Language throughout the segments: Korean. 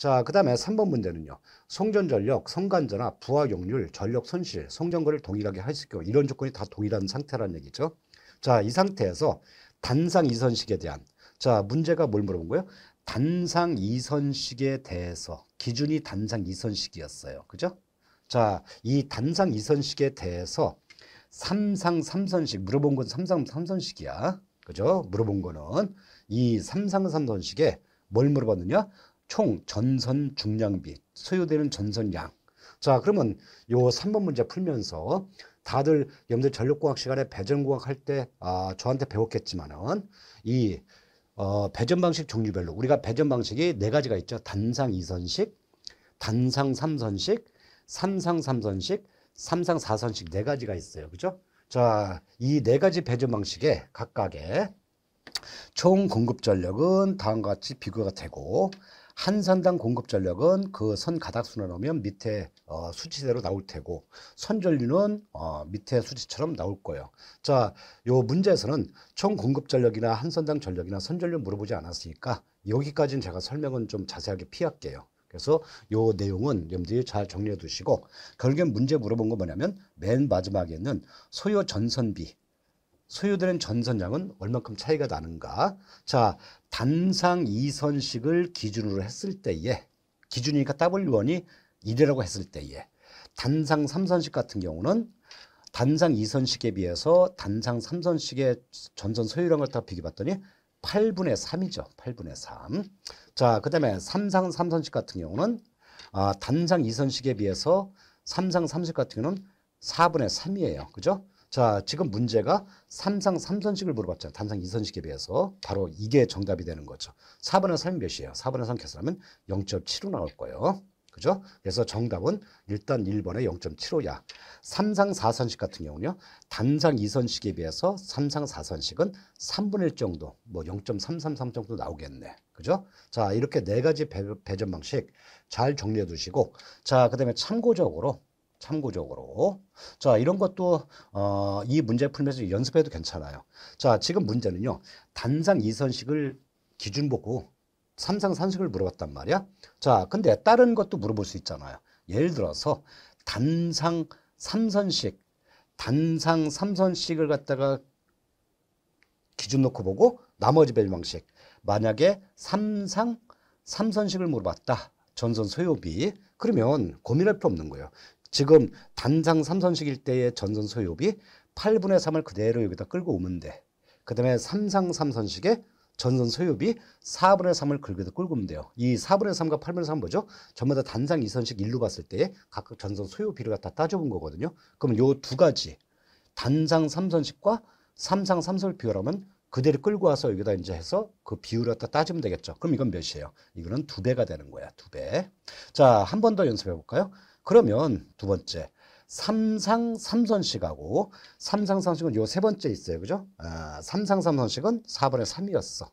자, 그 다음에 3번 문제는요. 송전 전력, 성간 전압, 부하 용률, 전력 손실, 송전거를 동일하게 할 수 있고 이런 조건이 다 동일한 상태라는 얘기죠. 자, 이 상태에서 단상 이선식에 대한 자, 문제가 뭘 물어본 거예요? 단상 이선식에 대해서 기준이 단상 이선식이었어요. 그죠? 자, 이 단상 이선식에 대해서 삼상 삼선식 물어본 건 삼상 삼선식이야. 그죠? 물어본 거는 이 삼상 삼선식에 뭘 물어봤느냐? 총 전선 중량비, 소요되는 전선량. 자, 그러면 요 3번 문제 풀면서 다들 여러분들 전력공학 시간에 배전공학 할 때 아, 저한테 배웠겠지만은 이 어, 배전 방식 종류별로 우리가 배전 방식이 네 가지가 있죠. 단상 2선식 단상 3선식 산상 3선식 삼상 4선식네 가지가 있어요. 그죠? 자, 이 네 가지 배전 방식에 각각의 총 공급 전력은 다음과 같이 비교가 되고 한 선당 공급 전력은 그 선가닥순으로 넣으면 밑에 어, 수치대로 나올 테고 선 전류는 어, 밑에 수치처럼 나올 거예요. 자, 요 문제에서는 총 공급 전력이나 한 선당 전력이나 선 전류 물어보지 않았으니까 여기까지는 제가 설명은 좀 자세하게 피할게요. 그래서 요 내용은 여러분들이 잘 정리해 두시고 결국엔 문제 물어본 거 뭐냐면 맨 마지막에 있는 소요 전선비 소요되는 전선량은 얼만큼 차이가 나는가? 자, 단상 이선식을 기준으로 했을 때에 기준이니까 W1이 1이라고 했을 때에 단상 삼선식 같은 경우는 단상 이선식에 비해서 단상 삼선식의 전선 소유량을딱 비교 봤더니 8분의 3이죠. 8분의 3. 자, 그 다음에 삼상 삼선식 같은 경우는 아, 단상 이선식에 비해서 삼상 삼선식 같은 경우는 4분의 3이에요. 그죠? 자, 지금 문제가 삼상 삼선식을 물어봤잖아요. 단상 이선식에 비해서 바로 이게 정답이 되는 거죠. 4번의 3이 몇이에요? 4분의 3 계산하면 0.75 나올 거예요. 그죠? 그래서 정답은 일단 1번에 0.75야. 삼상 4선식 같은 경우는요. 단상 2선식에 비해서 삼상 4선식은 3분의 1 정도, 뭐 0.333 정도 나오겠네. 그죠? 자, 이렇게 네 가지 배, 배전 방식 잘 정리해 두시고 자, 그다음에 참고적으로 참고적으로. 자, 이런 것도 어, 이 문제 풀면서 연습해도 괜찮아요. 자, 지금 문제는요. 단상 이선식을 기준 보고 삼상 산식을 물어봤단 말이야. 자, 근데 다른 것도 물어볼 수 있잖아요. 예를 들어서 단상 삼선식, 단상 삼선식을 갖다가 기준 놓고 보고 나머지 별방식. 만약에 삼상 삼선식을 물어봤다. 전선 소요비. 그러면 고민할 필요 없는 거예요. 지금 단상 삼선식일 때의 전선 소요비 8분의 3을 그대로 여기다 끌고 오면 돼. 그 다음에 삼상 삼선식의 전선 소요비 4분의 3을 긁어도 끌고 오면 돼요. 이 4분의 3과 8분의 3 뭐죠? 전부 다 단상 2선식 1로 봤을 때 각각 전선 소요비를 갖다 따져본 거거든요. 그럼 요 두 가지 단상 3선식과 3상 3선을 비율하면 그대로 끌고 와서 여기다 이제 해서 그 비율을 갖다 따지면 되겠죠. 그럼 이건 몇이에요? 이거는 두 배가 되는 거야. 두 배. 자, 한 번 더 연습해 볼까요? 그러면 두 번째 삼상 삼선식하고 삼상 삼선식은 요 세 번째 있어요. 그죠? 아, 삼상 삼선식은 4분의 3이었어.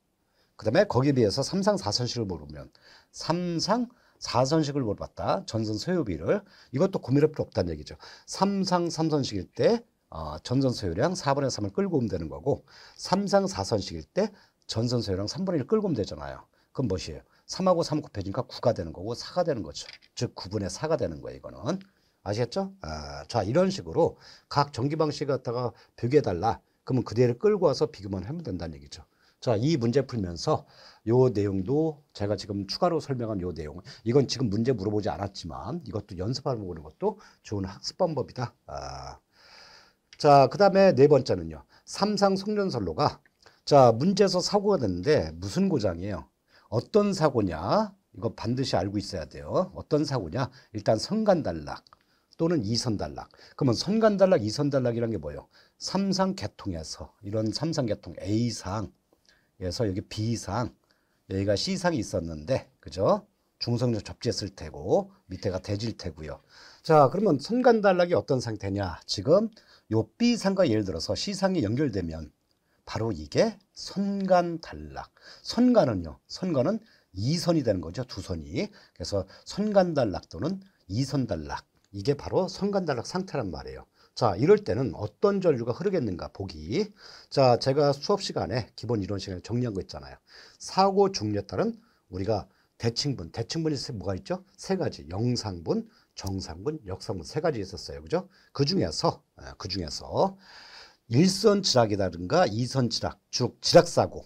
그 다음에 거기에 비해서 삼상 사선식을 물으면 삼상 사선식을 물어봤다. 전선 소요비를 이것도 고민할 필요 없다는 얘기죠. 삼상 삼선식일 때 어, 전선 소요량 4분의 3을 끌고 오면 되는 거고 삼상 사선식일 때 전선 소요량 3분의 1 끌고 오면 되잖아요. 그건 무엇이에요? 3하고3 곱해지니까 9가 되는 거고 4가 되는 거죠. 즉9분의4가 되는 거예요, 이거는. 아시겠죠? 아, 자, 이런 식으로 각 전기 방식 갖다가 비교해 달라. 그러면 그대로 끌고 와서 비교만 하면 된다는 얘기죠. 자, 이 문제 풀면서 요 내용도 제가 지금 추가로 설명한 요 내용. 이건 지금 문제 물어보지 않았지만 이것도 연습하는 것도 좋은 학습 방법이다. 아. 자, 그다음에 네 번째는요. 삼상 성년설로가 자, 문제에서 사고가 됐는데 무슨 고장이에요? 어떤 사고냐? 이거 반드시 알고 있어야 돼요. 어떤 사고냐? 일단 선간단락 또는 이선단락. 그러면 선간단락, 이선단락이란 게 뭐예요? 삼상계통에서 이런 삼상계통 A상에서 여기 B상 여기가 C상이 있었는데 그죠? 중성적 접지했을 테고 밑에가 대질 테고요. 자 그러면 선간단락이 어떤 상태냐? 지금 요 B상과 예를 들어서 C상이 연결되면 바로 이게 선간단락. 선간은요. 선간은 이선이 되는 거죠. 두 선이. 그래서 선간단락 또는 이선단락. 이게 바로 선간단락 상태란 말이에요. 자, 이럴 때는 어떤 전류가 흐르겠는가 보기. 자, 제가 수업 시간에 기본 이론 시간에 정리한 거 있잖아요. 사고 중력에 따른 우리가 대칭분, 대칭분이 뭐가 있죠? 세 가지, 영상분, 정상분, 역상분 세 가지 있었어요. 그죠? 그 중에서, 예, 그 중에서 일선 지락이라든가 이선 지락, 즉 지락사고.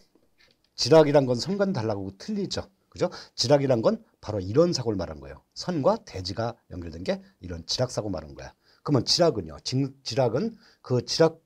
지락이란 건선과 달라고 틀리죠. 그죠? 지락이란 건 바로 이런 사고를 말한 거예요. 선과 대지가 연결된 게 이런 지락사고 말한 거야. 그러면 지락은요. 지락은 그 지락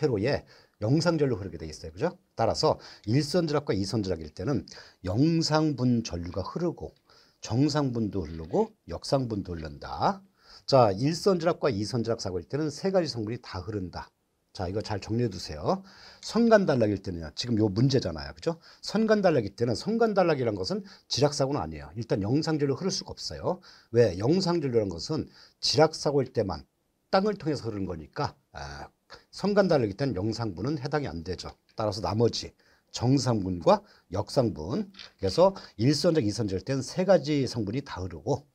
회로에 영상절로 흐르게 돼 있어요. 그죠? 따라서 일선지락과 이선지락일 때는 영상분 전류가 흐르고 정상분도 흐르고 역상분도 흐른다. 자, 일선지락과 이선지락 사고일 때는 세 가지 성분이 다 흐른다. 자, 이거 잘 정리해 두세요. 선간단락일 때는요. 지금 요 문제잖아요. 그죠? 선간단락일 때는 선간단락이란 것은 지락사고는 아니에요. 일단 영상진로 흐를 수가 없어요. 왜? 영상진로란 것은 지락사고일 때만 땅을 통해서 흐르는 거니까 아, 선간단락일 때는 영상분은 해당이 안 되죠. 따라서 나머지 정상분과 역상분 그래서 일선적 이선적일 때는 세 가지 성분이 다 흐르고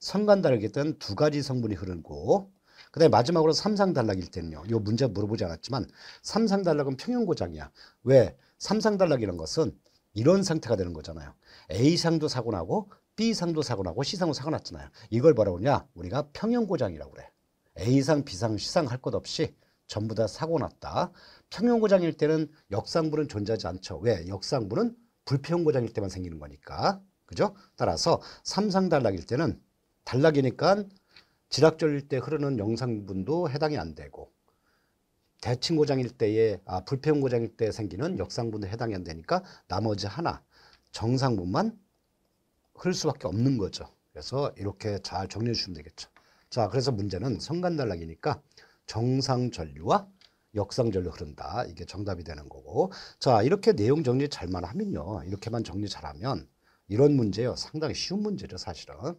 선간단락일 때는 두 가지 성분이 흐르고 그다음에 마지막으로 삼상단락일 때는요. 요 문제 물어보지 않았지만 삼상단락은 평형고장이야. 왜? 삼상단락이라는 것은 이런 상태가 되는 거잖아요. A상도 사고 나고 B상도 사고 나고 C상도 사고 났잖아요. 이걸 뭐라고 하냐? 우리가 평형고장이라고 그래. A상, B상, C상 할 것 없이 전부 다 사고 났다. 평형고장일 때는 역상부는 존재하지 않죠. 왜? 역상부는 불평고장일 때만 생기는 거니까. 그죠? 따라서 삼상단락일 때는 단락이니까 지락절일 때 흐르는 영상분도 해당이 안 되고 대칭고장일 때에 아, 불평고장일때 생기는 역상분도 해당이 안 되니까 나머지 하나 정상분만 흐를 수밖에 없는 거죠. 그래서 이렇게 잘 정리해 주시면 되겠죠. 자, 그래서 문제는 성간단락이니까 정상전류와 역상전류 흐른다. 이게 정답이 되는 거고. 자, 이렇게 내용 정리 잘만 하면요. 이렇게만 정리 잘하면 이런 문제요. 상당히 쉬운 문제죠, 사실은.